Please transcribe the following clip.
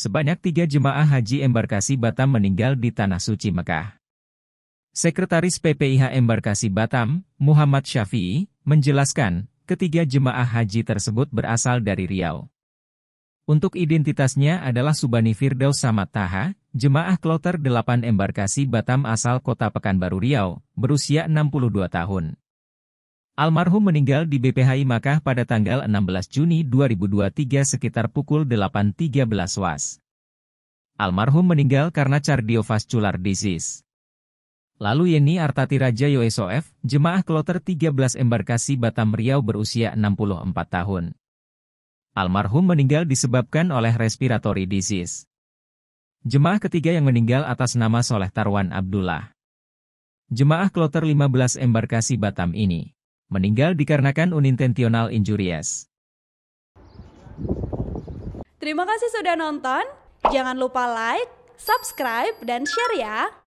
Sebanyak tiga jemaah haji embarkasi Batam meninggal di Tanah Suci Mekah. Sekretaris PPIH Embarkasi Batam, Muhammad Syafi'i, menjelaskan, ketiga jemaah haji tersebut berasal dari Riau. Untuk identitasnya adalah Subani Firdaus Samad Taha, Jemaah kloter 8 embarkasi Batam asal kota Pekanbaru Riau, berusia 62 tahun. Almarhum meninggal di BPHI Makkah pada tanggal 16 Juni 2023 sekitar pukul 8.13 WIB. Almarhum meninggal karena cardiovascular disease. Lalu Yeni Artati Raja Yosof, jemaah kloter 13 embarkasi Batam Riau berusia 64 tahun. Almarhum meninggal disebabkan oleh respiratory disease. Jemaah ketiga yang meninggal atas nama Soleh Tarwan Abdullah. Jemaah kloter 15 embarkasi Batam ini meninggal dikarenakan unintentional injuries. Terima kasih sudah nonton. Jangan lupa like, subscribe, dan share ya.